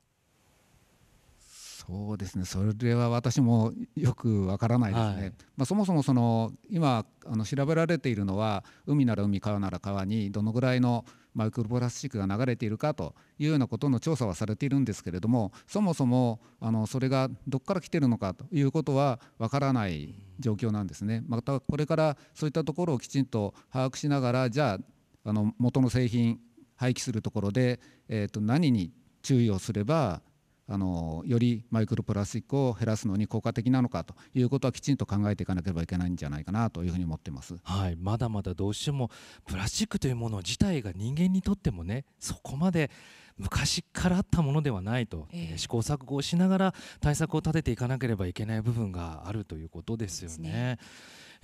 そうですねそれは私もよくわからないですね、はい、まあ、そもそもその今あの調べられているのは海なら海川なら川にどのぐらいのマイクロプラスチックが流れているかというようなことの調査はされているんですけれどもそもそもあのそれがどこから来てるのかということはわからない状況なんですね。またこれからそういったところをきちんと把握しながらじゃああの元の製品廃棄するところで、えー、と何に注意をすればあのよりマイクロプラスチックを減らすのに効果的なのかということはきちんと考えていかなければいけないんじゃないかなというふうに思ってます、はい、まだまだどうしてもプラスチックというもの自体が人間にとってもねそこまで昔からあったものではないと、えー、試行錯誤をしながら対策を立てていかなければいけない部分があるということですよね。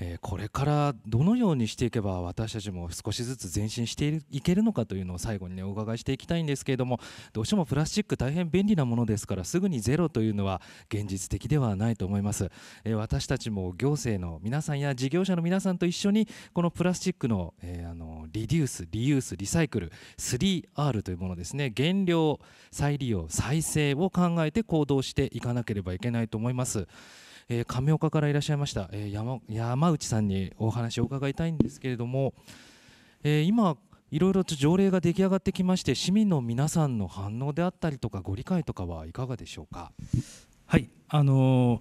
えー、これからどのようにしていけば私たちも少しずつ前進していけるのかというのを最後にねお伺いしていきたいんですけれどもどうしてもプラスチック大変便利なものですからすぐにゼロというのは現実的ではないと思います、えー、私たちも行政の皆さんや事業者の皆さんと一緒にこのプラスチックの,、えー、あのリデュースリユースリサイクル 3R というものですね原料再利用再生を考えて行動していかなければいけないと思います。えー、亀岡からいらっしゃいました、えー、山山内さんにお話を伺いたいんですけれども、えー、今いろいろと条例が出来上がってきまして市民の皆さんの反応であったりとかご理解とかはいかがでしょうか。はいあの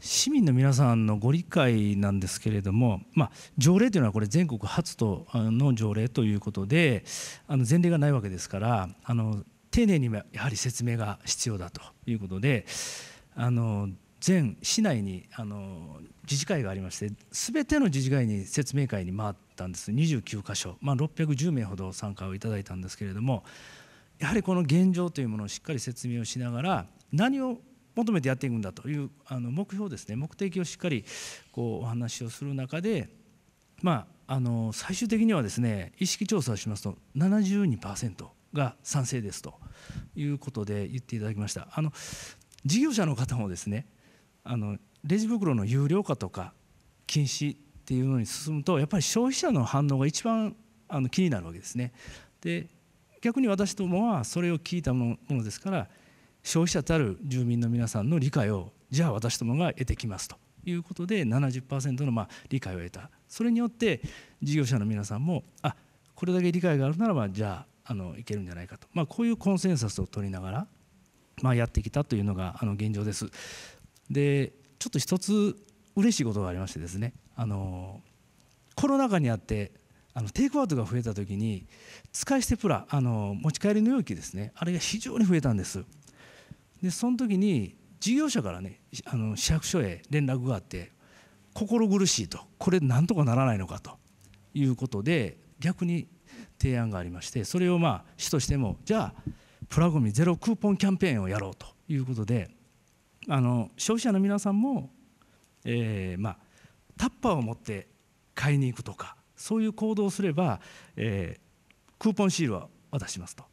市民の皆さんのご理解なんですけれども、まあ、条例というのはこれ全国初との条例ということであの前例がないわけですからあの丁寧にやはり説明が必要だということであの全市内にあの自治会がありまして全ての自治会に説明会に回ったんです29か所、まあ、610名ほど参加をいただいたんですけれどもやはりこの現状というものをしっかり説明をしながら何を求めてやっていくんだというあの目標ですね目的をしっかりこうお話をする中でまああの最終的にはですね意識調査をしますと72%が賛成ですということで言っていただきました。あの事業者の方もですねあのレジ袋の有料化とか禁止っていうのに進むとやっぱり消費者の反応が一番あの気になるわけですね。で逆に私どもはそれを聞いたものですから消費者たる住民の皆さんの理解をじゃあ私どもが得てきますということで70%のまあ理解を得たそれによって事業者の皆さんもあこれだけ理解があるならばじゃああのいけるんじゃないかと、まあ、こういうコンセンサスを取りながら、まあ、やってきたというのがあの現状です。でちょっと一つ嬉しいことがありましてですねあのコロナ禍にあってあのテイクアウトが増えた時に使い捨てプラあの持ち帰りの容器ですねあれが非常に増えたんですでその時に事業者からねあの市役所へ連絡があって心苦しいとこれなんとかならないのかということで逆に提案がありましてそれをまあ市としてもじゃあプラゴミゼロクーポンキャンペーンをやろうということであの消費者の皆さんも、えーまあ、タッパーを持って買いに行くとかそういう行動をすれば、えー、クーポンシールは渡しますと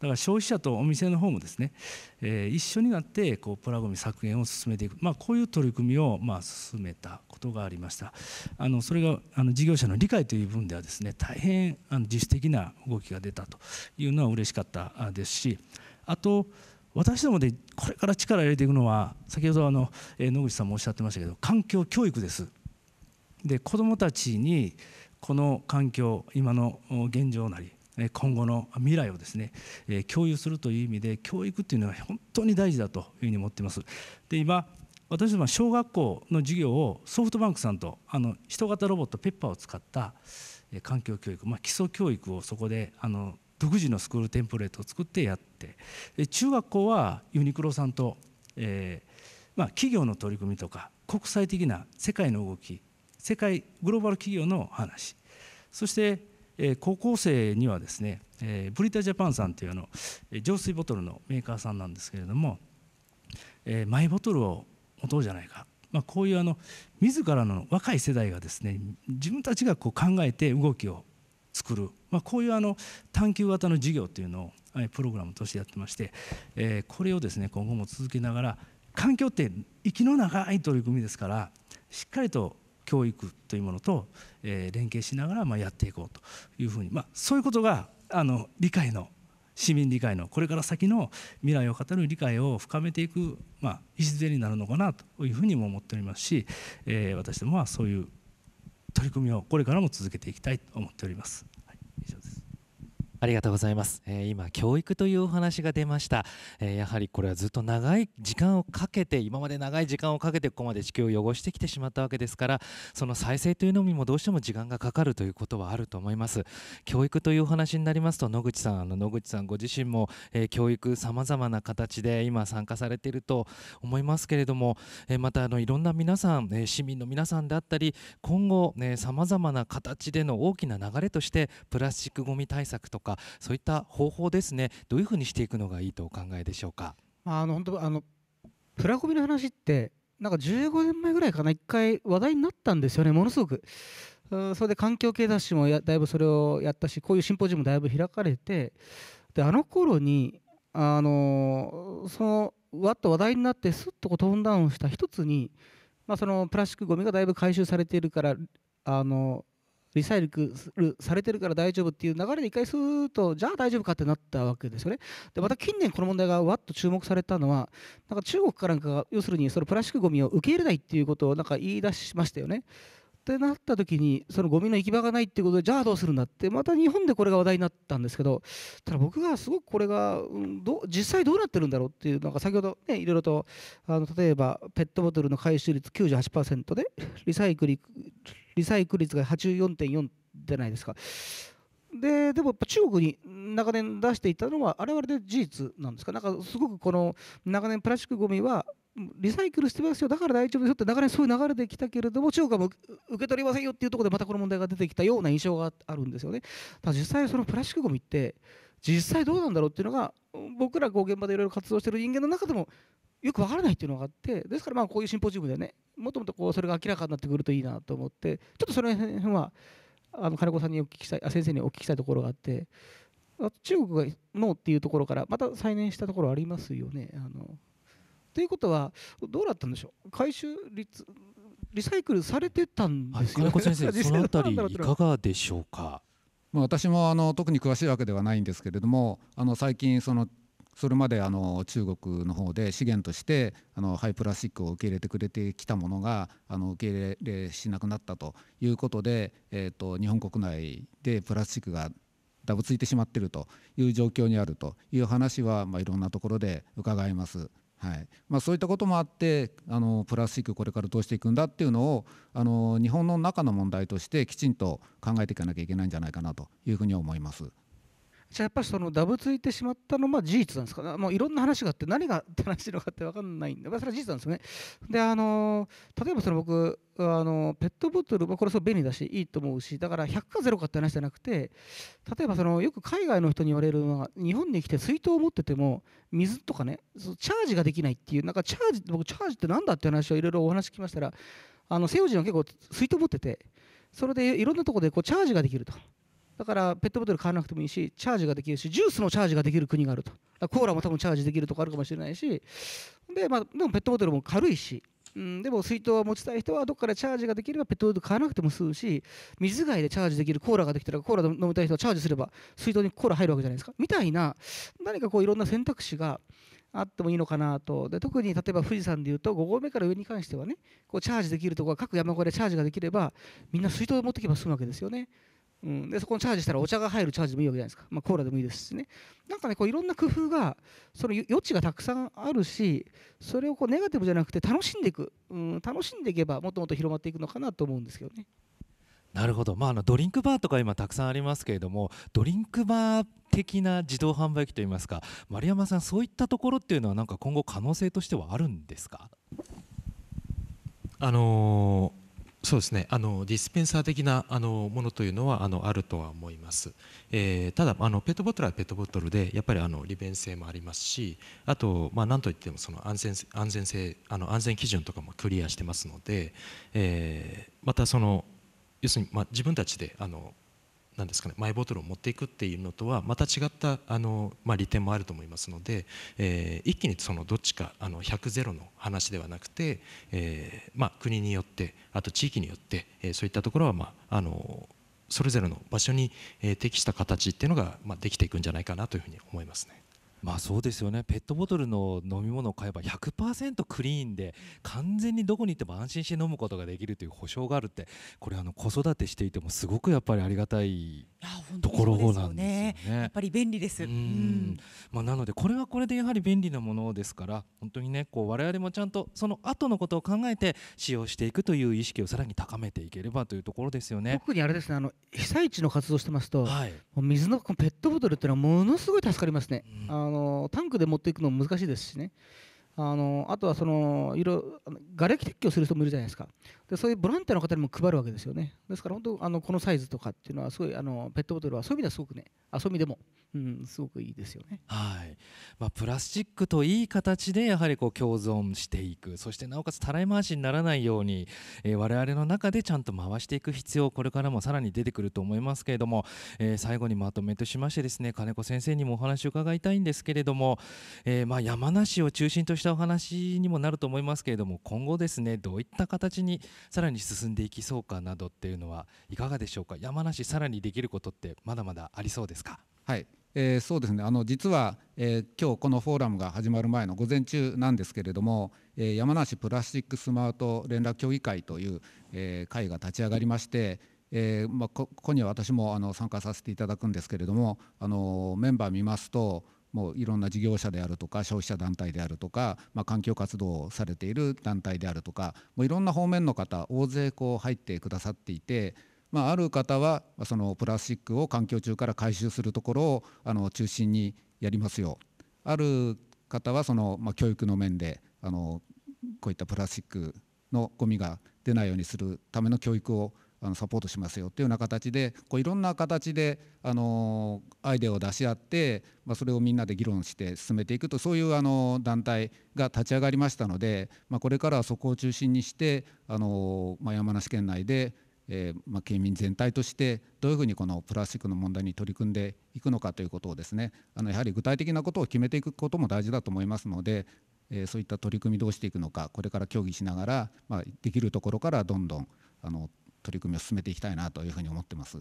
だから消費者とお店の方もですね、えー、一緒になってこうプラごみ削減を進めていく、まあ、こういう取り組みをまあ進めたことがありましたあのそれがあの事業者の理解という部分ではですね大変あの自主的な動きが出たというのは嬉しかったですしあと私どもでこれから力を入れていくのは先ほどあの野口さんもおっしゃってましたけど環境教育です。で子どもたちにこの環境今の現状なり今後の未来をですね共有するという意味で教育っていうのは本当に大事だというふうに思っています。で今私どもは小学校の授業をソフトバンクさんとあの人型ロボットペッパーを使った環境教育、まあ、基礎教育をそこであの独自のスクールテンプレートを作ってやって中学校はユニクロさんと、えー、まあ、企業の取り組みとか国際的な世界の動き世界グローバル企業の話そして、えー、高校生にはですね、えー、ブリタジャパンさんというあの浄水ボトルのメーカーさんなんですけれども、えマイボトルを持とうじゃないかまあ、こういうあの自らの若い世代がですね自分たちがこう考えて動きを作る、まあ、こういうあの探究型の事業っていうのをプログラムとしてやってまして、えこれをですね今後も続けながら環境って息の長い取り組みですからしっかりと教育というものと、え連携しながら、まやっていこうというふうに、まそういうことがあの理解の市民理解のこれから先の未来を語る理解を深めていく、まあ、礎になるのかなというふうにも思っておりますし、え私どもはそういう取り組みをこれからも続けていきたいと思っております。ありがとうございます、えー、今教育というお話が出ました、えー、やはりこれはずっと長い時間をかけて今まで長い時間をかけてここまで地球を汚してきてしまったわけですからその再生というのにもどうしても時間がかかるということはあると思います教育というお話になりますと野口さんあの野口さんご自身も、えー、教育さまざまな形で今参加されていると思いますけれども、えまたあのいろんな皆さん、え市民の皆さんであったり今後さまざまな形での大きな流れとしてプラスチックごみ対策とかかそういった方法ですねどういうふうにしていくのがいいとお考えでしょうか。あの本当あのプラコミの話ってなんか15年前ぐらいかな1回話題になったんですよねものすごく。それで環境系雑誌もやだいぶそれをやったしこういうシンポジウムだいぶ開かれてであの頃にあのそのわっと話題になってすっとこうトーンダウンした一つに、まあ、そのプラスチックごみがだいぶ回収されているからあのリサイクルされてるから大丈夫っていう流れで一回スーッとじゃあ大丈夫かってなったわけですよね。でまた近年この問題がわっと注目されたのはなんか中国かなんかが要するにそのプラスチックごみを受け入れないっていうことをなんか言い出しましたよね。ってなった時にそのゴミの行き場がないってことでじゃあどうするんだってまた日本でこれが話題になったんですけどただ僕がすごくこれがど実際どうなってるんだろうっていうのが先ほどねいろいろとあの例えばペットボトルの回収率98%でリサイクルリサイクル率が84.4じゃないですか。ででもやっぱ中国に長年出していたのはあれで事実なんですかなんかすごくこの長年プラスチックごみはリサイクルしてますよだから大丈夫ですよって長年そういう流れできたけれども中国はも受け取りませんよっていうところでまたこの問題が出てきたような印象があるんですよね。ただ実際そのプラスチックごみって実際どうなんだろうっていうのが僕らこう現場でいろいろ活動している人間の中でもよくわからないっていうのがあってですからまあこういうシンポジウムでねもっともっとこうそれが明らかになってくるといいなと思ってちょっとその辺はあの金子さんにお聞きしたいあ先生にお聞きしたいところがあって中国がのーっていうところからまた再燃したところありますよね。あのということはどうだったんでしょう回収率リサイクルされてたんですよね、はい、金子先生 その辺りいかがでしょうか。まあ、私もあの特に詳しいわけではないんですけれどもあの最近そのそれまであの中国の方で資源としてあの廃プラスチックを受け入れてくれてきたものがあの受け入れしなくなったということで、えー、と日本国内でプラスチックがだぶついてしまっているという状況にあるという話は、まあ、いろんなところで伺います。はいまあ、そういったこともあってあのプラスチックこれからどうしていくんだっていうのをあの日本の中の問題としてきちんと考えていかなきゃいけないんじゃないかなというふうに思います。じゃあやっぱりそのダブついてしまったのは事実なんですかもういろんな話があって何がって話してのかって分かんないんで、まあ、それは事実なんですよね。であの例えばその僕あのペットボトル、まあ、これ便利だしいいと思うしだから100か0かって話じゃなくて例えばそのよく海外の人に言われるのは日本に来て水筒を持ってても水とかねそチャージができないっていうなんかチャージ僕チャージって何だって話をいろいろお話聞きましたらあの西洋人は結構水筒持っててそれでいろんなところでこうチャージができると。だからペットボトル買わなくてもいいしチャージができるしジュースもチャージができる国があるとコーラも多分チャージできるとかあるかもしれないしで,、まあ、でもペットボトルも軽いし、うん、でも水筒を持ちたい人はどこからチャージができればペットボトル買わなくても済むし水害いでチャージできるコーラができたらコーラ飲みたい人はチャージすれば水筒にコーラ入るわけじゃないですかみたいな何かこういろんな選択肢があってもいいのかなとで特に例えば富士山でいうと5合目から上に関してはねこうチャージできるところは各山小屋でチャージができればみんな水筒を持っていけば済むわけですよねうん、でそこのチャージしたらお茶が入るチャージでもいいわけじゃないですか、まあ、コーラでもいいですしねなんかねこういろんな工夫がその余地がたくさんあるしそれをこうネガティブじゃなくて楽しんでいく、うん、楽しんでいけばもっともっと広まっていくのかなと思うんですけどね。なるほど、まあ、あのドリンクバーとか今たくさんありますけれどもドリンクバー的な自動販売機といいますか丸山さんそういったところっていうのはなんか今後可能性としてはあるんですかあのーそうですねあのディスペンサー的なあのものというのはあのあるとは思います、えー、ただあのペットボトルはペットボトルでやっぱりあの利便性もありますしあと、まあ、何といってもその安全安全性あの安全基準とかもクリアしてますので、えー、またその要するに、まあ、自分たちであのなんですかねマイボトルを持っていくっていうのとはまた違ったあの、まあ、利点もあると思いますので、えー、一気にそのどっちかあの100ゼロの話ではなくて、えーまあ、国によってあと地域によって、えー、そういったところは、まあ、あのそれぞれの場所に、えー、適した形っていうのが、まあ、できていくんじゃないかなというふうに思いますね。まあそうですよねペットボトルの飲み物を買えば100%クリーンで完全にどこに行っても安心して飲むことができるという保証があるってこれあの子育てしていてもすごくやっぱりありがたいところなんですよね。やっぱり便利です。うんまあなのでこれはこれでやはり便利なものですから本当にねこう我々もちゃんとその後のことを考えて使用していくという意識をさらに高めていければというところですよね。特にあれですねあの被災地の活動してますと、はい、水のペットボトルっていうのはものすごい助かりますね。うんのタンクで持っていくのも難しいですしねあのあとはそのいろ瓦礫撤去する人もいるじゃないですかでそういうボランティアの方にも配るわけですよねですから本当あのこのサイズとかっていうのはすごいあのペットボトルはそういう意味ではすごくね遊びでも、うん、すごくいいですよね、はいまあ、プラスチックといい形でやはりこう共存していくそしてなおかつたらい回しにならないように、えー、我々の中でちゃんと回していく必要これからもさらに出てくると思いますけれども、えー、最後にまとめとしましてですね金子先生にもお話を伺いたいんですけれども、えー、まあ山梨を中心としたお話にもなると思いますけれども今後ですねどういった形にさらに進んでいきそうかなどっていうのはいかがでしょうか山梨さらにできることってまだまだありそうですかはいえー、そうですねあの実は、えー、今日このフォーラムが始まる前の午前中なんですけれども、えー、山梨プラスチックスマート連絡協議会という、えー、会が立ち上がりまして、えーまあ、ここには私もあの参加させていただくんですけれどもあのメンバー見ますともういろんな事業者であるとか消費者団体であるとか、まあ、環境活動をされている団体であるとかもういろんな方面の方大勢こう入ってくださっていて。まあ、ある方はそのプラスチックを環境中から回収するところをあの中心にやりますよある方はその、まあ、教育の面であのこういったプラスチックのゴミが出ないようにするための教育をあのサポートしますよっていうような形でこういろんな形であのアイデアを出し合って、まあ、それをみんなで議論して進めていくとそういうあの団体が立ち上がりましたので、まあ、これからはそこを中心にしてあの、まあ、山梨県内で、えまあ、県民全体としてどういうふうにこのプラスチックの問題に取り組んでいくのかということをですねあのやはり具体的なことを決めていくことも大事だと思いますので、えそういった取り組みどうしていくのかこれから協議しながら、まあ、できるところからどんどんあの取り組みを進めていきたいなというふうに思ってます。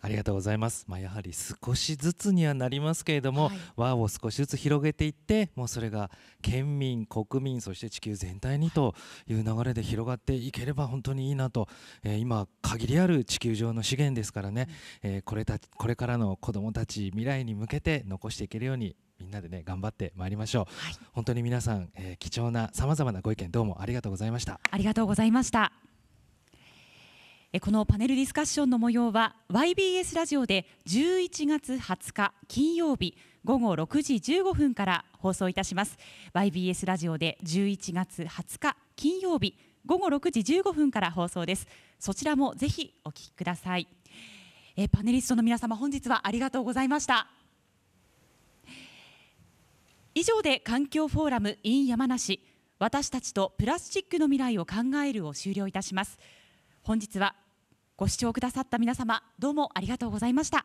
ありがとうございます。まあ、やはり少しずつにはなりますけれども、はい、輪を少しずつ広げていって、もうそれが県民、国民、そして地球全体にという流れで広がっていければ本当にいいなと、えー、今限りある地球上の資源ですからね、うん、えー、これたこれからの子どもたち未来に向けて残していけるようにみんなでね頑張ってまいりましょう、はい、本当に皆さん、えー、貴重なさまざまなご意見どうもありがとうございましたありがとうございました。このパネルディスカッションの模様は YBS ラジオで11月20日金曜日午後6時15分から放送いたします YBS ラジオで11月20日金曜日午後6時15分から放送ですそちらもぜひお聞きくださいえパネリストの皆様本日はありがとうございました以上で環境フォーラム in 山梨私たちとプラスチックの未来を考えるを終了いたします本日はご視聴くださった皆様どうもありがとうございました。